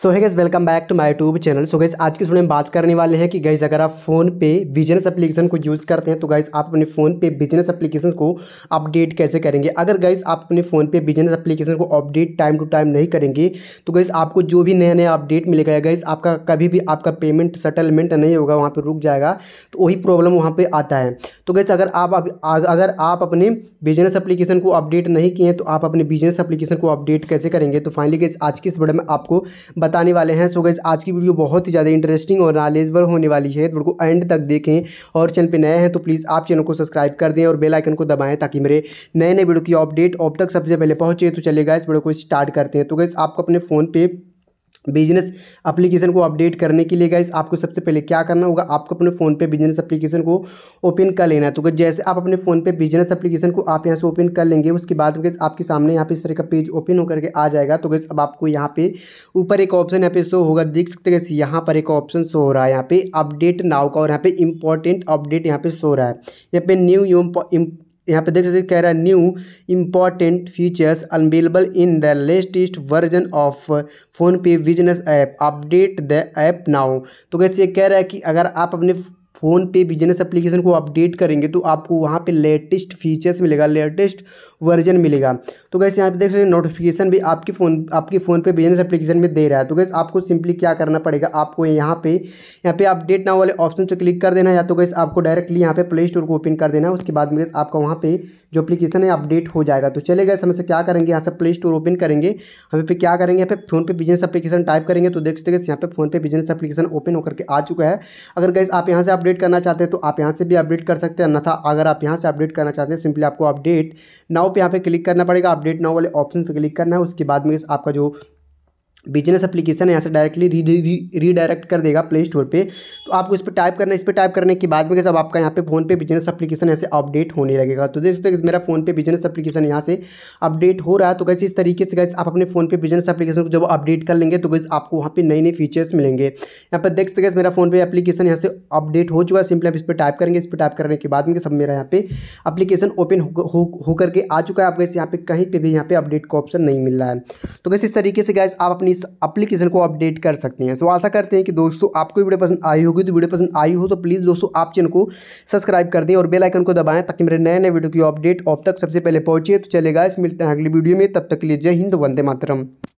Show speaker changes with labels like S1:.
S1: so hi guys welcome back to my tube channel so guys आज की video में बात करने वाले हैं कि गैस अगर आप फोन पे बिजनेस एप्लीकेशन को यूज़ करते हैं तो गैस आप अपने फ़ोन पे बिजनेस एप्लीकेशन को अपडेट कैसे करेंगे अगर गैस आप अपने फ़ोन पे बिजनेस एप्लीकेशन को अपडेट टाइम टू टाइम नहीं करेंगे तो गैस आपको जो भी नया नया अपडेट मिलेगा गैस आपका कभी भी आपका पेमेंट सेटलमेंट नहीं होगा वहाँ पर रुक जाएगा तो वही प्रॉब्लम वहाँ पर आता है तो गैस अगर आप अगर आप अपने बिजनेस अप्लीकेशन को अपडेट नहीं किए तो आप अपने बिजनेस अप्लीकेशन को अपडेट कैसे करेंगे तो फाइनली गैस आज की इस वीडियो में आपको बताने वाले हैं सो गैस आज की वीडियो बहुत ही ज़्यादा इंटरेस्टिंग और नॉलेजबल होने वाली है तो को एंड तक देखें और चैनल पर नए हैं तो प्लीज़ आप चैनल को सब्सक्राइब कर दें और बेलाइकन को दबाएँ ताकि मेरे नए नए वीडियो की अपडेट अब तक सबसे पहले पहुँचे तो चलेगा इस वीडियो को स्टार्ट करते हैं तो गैस आपको अपने फ़ोन पर बिजनेस एप्लीकेशन को अपडेट करने के लिए गाइस आपको सबसे पहले क्या करना होगा आपको अपने फ़ोन पे बिजनेस एप्लीकेशन को ओपन कर लेना है तो जैसे आप अपने फ़ोन पे बिजनेस एप्लीकेशन को आप यहाँ से ओपन कर लेंगे उसके बाद गैस आपके सामने यहाँ पे इस तरह का पेज ओपन होकर के आ जाएगा तो गैस अब आपको यहाँ पे ऊपर एक ऑप्शन यहाँ पे शो होगा देख सकते गैस यहाँ पर एक ऑप्शन शो हो रहा है यहाँ पे अपडेट नाव का और यहाँ पे इंपॉर्टेंट अपडेट यहाँ पे शो हो रहा है यहाँ पे न्यू यहाँ पे देख सकते कह रहा है new important features available in the latest version of PhonePe business app update the app now तो कैसे ये कह रहा है कि अगर आप अपने फ़ोन पे बिजनेस एप्लीकेशन को अपडेट करेंगे तो आपको वहाँ पे लेटेस्ट फीचर्स मिलेगा लेटेस्ट वर्जन मिलेगा तो कैसे यहाँ पे देख सकते हैं नोटिफिकेशन भी आपके फ़ोन आपके फ़ोन पे बिजनेस एप्लीकेशन में दे रहा है तो गैस आपको सिंपली क्या करना पड़ेगा आपको यहाँ पे यहाँ पे अपडेट ना वाले ऑप्शन से क्लिक कर देना है या तो गैस आपको डायरेक्टली यहाँ पे प्ले स्टोर को ओपन कर देना है उसके बाद में कैसे आपका वहाँ पर जो एप्लीकेशन है अपडेट हो जाएगा तो चले गए हमें से क्या करेंगे यहाँ से प्ले स्टोर ओपन करेंगे हमें पे क्या करेंगे यहाँ पे phone PhonePe business application type करेंगे तो देख सकते हैं यहाँ पे phone PhonePe business application open होकर के आ चुका है अगर गैस आप यहाँ से आप अपडेट करना चाहते हैं तो आप यहाँ से भी अपडेट कर सकते हैं अन्यथा अगर आप यहाँ से अपडेट करना चाहते हैं सिंपली आपको अपडेट नाव पे यहाँ पे क्लिक करना पड़ेगा अपडेट नाव वाले ऑप्शन पे क्लिक करना है उसके बाद में आपका जो बिजनेस एप्लीकेशन है यहाँ से डायरेक्टली रीडायरेक्ट कर देगा प्ले स्टोर पर तो आपको इस पर टाइप करना है इस पर टाइप करने के बाद में सब आपका यहाँ पे फोन पे बिजनेस एप्लीकेशन ऐसे अपडेट होने लगेगा तो देख सकते हैं मेरा फोन पे बिजनेस एप्लीकेशन यहाँ से अपडेट हो रहा है तो कैसे इस तरीके से गैस आप अपने फोन पे बिजनेस एप्लीकेशन को जब अपडेट कर लेंगे तो गैस आपको वहाँ पर नई नई फीचर्स मिलेंगे यहाँ पर देख सकते गैस मेरा फोन पे एप्लीकेशन यहाँ से अपडेट हो चुका है सिंपली आप इस पर टाइप करेंगे इस पर टाइप करने के बाद में सब मेरा यहाँ पे अप्लीकेशन ओपन होकर के आ चुका है आप गैस यहाँ पे कहीं पर भी यहाँ पे अपडेट का ऑप्शन नहीं मिल रहा है तो कैसे इस तरीके से गैस आप अपनी इस अप्लीकेशन को अपडेट कर सकते हैं सो आशा करते हैं कि दोस्तों आपको वीडियो पसंद आई होगी तो वीडियो पसंद आई हो तो प्लीज़ दोस्तों आप चैनल को सब्सक्राइब कर दें और बेलाइकन को दबाएं ताकि मेरे नए नए वीडियो की अपडेट अब तक सबसे पहले पहुंचे तो चलेगा इस मिलते हैं अगली वीडियो में तब तक के लिए जय हिंद वंदे मातरम